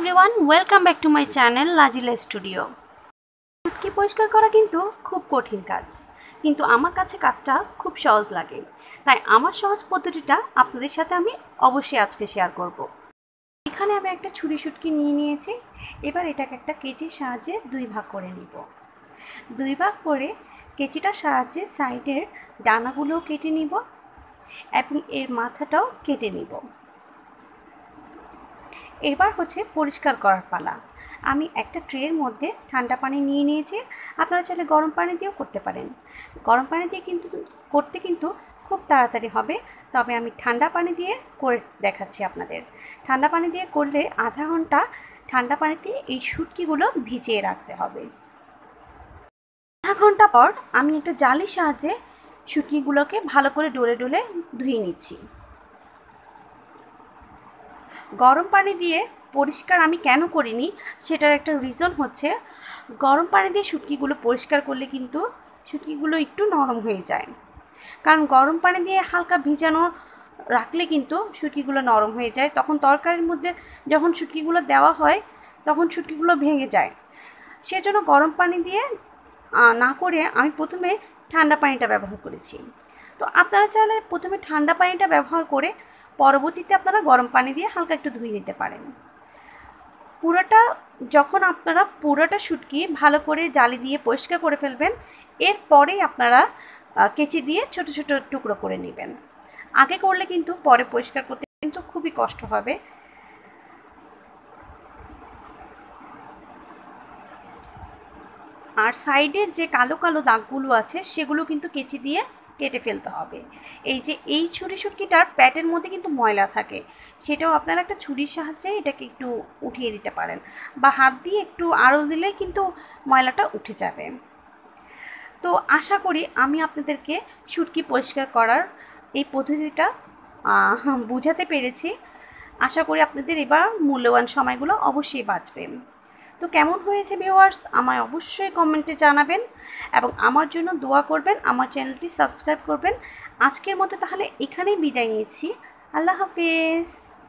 Everyone welcome back to my channel লাজিলা studio ফুটকি পরিষ্কার করা কিন্তু খুব কঠিন কাজ কিন্তু আমার কাছে কাজটা খুব সহজ লাগে তাই আমার সহজ পদ্ধতিটা আপনাদের সাথে আমি অবশ্যই আজকে শেয়ার করব। এখানে আমি একটা ছুরি শুটকি নিয়ে নিয়েছি এবার এটাকে একটা কেচির সাহায্যে দুই ভাগ করে নিব দুই ভাগ করে কেচিটার সাহায্যে সাইডের ডানাগুলোও কেটে নিব এবং এর মাথাটাও কেটে নিব এবার হচ্ছে পরিষ্কার করার পালা আমি একটা ট্রের মধ্যে ঠান্ডা পানি নিয়ে নিয়েছি আপনারা চাইলে গরম পানি দিয়েও করতে পারেন গরম পানি দিয়ে কিন্তু করতে কিন্তু খুব তাড়াতাড়ি হবে তবে আমি ঠান্ডা পানি দিয়ে করে দেখাচ্ছি আপনাদের ঠান্ডা পানি দিয়ে করলে আধা ঘন্টা ঠান্ডা পানিতে এই সুটকিগুলো ভিজিয়ে রাখতে হবে আধা ঘন্টা পর আমি একটা জালির সাহায্যে সুটকিগুলোকে ভালো করে ডলে ডলে ধুয়ে নিচ্ছি গরম পানি দিয়ে পরিষ্কার আমি কেন করিনি সেটার একটা রিজন হচ্ছে গরম পানি দিয়ে শুটকিগুলো পরিষ্কার করলে কিন্তু শুটকিগুলো একটু নরম হয়ে যায় কারণ গরম পানি দিয়ে হালকা ভিজানো রাখলে কিন্তু শুটকিগুলো নরম হয়ে যায় তখন তরকারির মধ্যে যখন শুটকিগুলো দেওয়া হয় তখন শুটকিগুলো ভেঙে যায় সেজন্য গরম পানি দিয়ে না করে আমি প্রথমে ঠান্ডা পানিটা ব্যবহার করেছি তো আপনারা চাইলে প্রথমে ঠান্ডা পানিটা ব্যবহার করে পরবর্তীতে আপনারা গরম পানি দিয়ে হালকা একটু ধুয়ে নিতে পারেন পুরোটা যখন আপনারা পুরোটা শুটকি ভালো করে জালি দিয়ে পরিষ্কার করে ফেলবেন এরপরেই আপনারা কেচি দিয়ে ছোট ছোট টুকরো করে নেবেন আগে করলে কিন্তু পরে পরিষ্কার করতে কিন্তু খুবই কষ্ট হবে আর সাইডের যে কালো কালো দাগগুলো আছে সেগুলো কিন্তু কেচি দিয়ে কেটে ফেলতে হবে এই যে এই ছুরি শুটকিটার প্যাটের মধ্যে কিন্তু ময়লা থাকে সেটাও আপনারা একটা ছুরির সাহায্যে এটাকে একটু উঠিয়ে দিতে পারেন বা হাত দিয়ে একটু আড়ো দিলে কিন্তু ময়লাটা উঠে যাবে তো আশা করি আমি আপনাদেরকে সুটকি পরিষ্কার করার এই পদ্ধতিটা বুঝাতে পেরেছি আশা করি আপনাদের এবার মূল্যবান সময়গুলো অবশ্যই বাঁচবে তো কেমন হয়েছে ভিউয়ার্স আমায় অবশ্যই কমেন্টে জানাবেন এবং আমার জন্য দোয়া করবেন আমার চ্যানেলটি সাবস্ক্রাইব করবেন আজকের মতো তাহলে এখানেই বিদায় নিয়েছি আল্লাহ হাফিজ